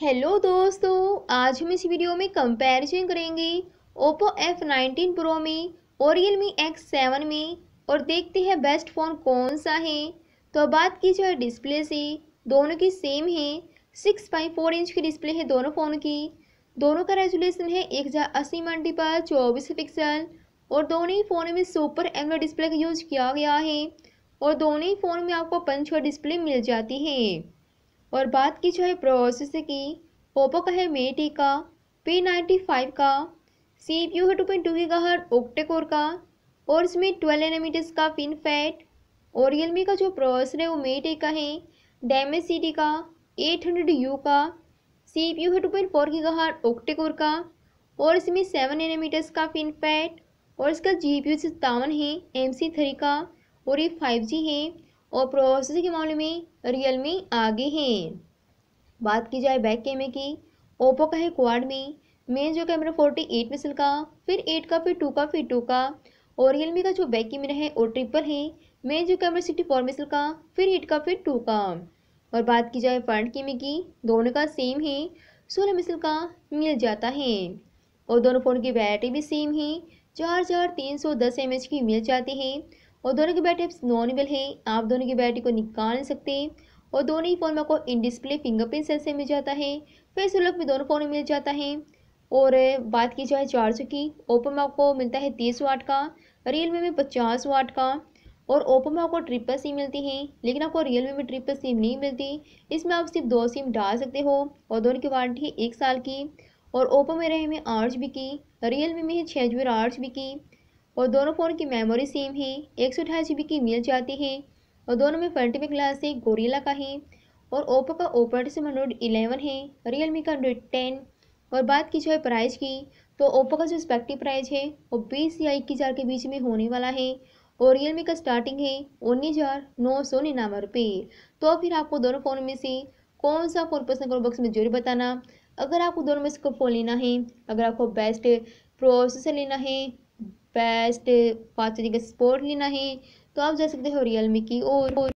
hello दोस्तों आज हम इस वीडियो में कंपैरिजन करेंगे ओप्पो एफ नाइनटीन प्रो में और रियल मी एक्स सेवन में और देखते हैं बेस्ट फ़ोन कौन सा है तो बात की जाए डिस्प्ले से दोनों की सेम है सिक्स बाई फोर इंच की डिस्प्ले है दोनों फ़ोन की दोनों का रेजुलेशन है एक हज़ार अस्सी मंडी पर चौबीस पिक्सल और दोनों ही फ़ोन में सुपर एमरो डिस्प्ले का यूज किया गया है और दोनों ही फ़ोन में आपको पंच डिस्प्ले मिल जाती है और बात की जाए प्रोसेस की ओप्पो का है मेटी का पी नाइन्टी फाइव का सी पी यू है टू पॉइंट टू का हर ओक्टेकोर का और इसमें ट्वेल्व एनामीटर्स का फिन फैट और रियलमी का जो प्रोसेसर है वो मेटी का है डैमेज सी टी का एट हंड्रेड यू का सी पी यू है टू पॉइंट फोर की हर ओक्टेकोर का और इसमें सेवन एनामीटर्स का फिन फैट और इसका जी पी यू सत्तावन है एम सी थ्री का और ये फाइव जी है और प्रोसेसर के मामले में रियलमी आगे हैं बात की जाए बैक कैमरे की ओप्पो का है क्वाड में मेन जो कैमरा फोर्टी एट मिसल का फिर एट का फिर टू का फिर टू का और रियलमी का जो बैक कैमरा है वो ट्रिपल है मेन जो कैमरा सिक्सटी फोर मिसल का फिर एट का फिर टू का और बात की जाए फ्रंट कैमरे की दोनों का सेम है सोलह मिसल का मिल जाता है और दोनों फ़ोन की बैटरी भी सेम है चार चार तीन सौ दस एम एच की मिल जाती है और दोनों की बैटरी नॉनेबल है आप दोनों की बैटरी को निकाल सकते और दोनों ही फ़ोन में आपको इन डिस्प्ले फिंगरप्रिंट सेंसर मिल जाता है फेस लुक में दोनों फ़ोन में मिल जाता है और बात की जाए चार्जर की ओप्पो में आपको मिलता है तीस वाट का रियल में पचास वाट का और ओप्पो में आपको ट्रिपल सिम मिलती है लेकिन आपको रियल में, में ट्रिपल सिम नहीं मिलती इसमें आप सिर्फ दो सिम डाल सकते हो और दोनों की वारंटी है एक साल की और ओप्पो में रहे में आठ जी की रियल में है छः जी आठ जी की और दोनों फ़ोन की मेमोरी सेम है एक सौ अठाईस जी की मिल जाती है और दोनों में फ्रंट में ग्लास है गोरीला का है और ओप्पो का ओप्पो से एंड्रॉइड इलेवन है रियलमी का एंड्रॉइड टेन और बात की जाए प्राइस की तो ओप्पो का जो रिस्पेक्टिव प्राइस है वो बीस या इक्कीस हज़ार के बीच में होने वाला है और रियलमी का स्टार्टिंग है उन्नीस हज़ार नौ सौ निन्यानवे रुपये तो फिर आपको दोनों फ़ोन में से कौन सा फ़ोन पसंद करो बॉक्स में जरूर बताना अगर आपको दोनों में से कोई फ़ोन लेना है अगर आपको बेस्ट प्रोसेसर लेना है बेस्ट पाँच तरीके से सपोर्ट लेना तो आप जा सकते हो रियल मी की और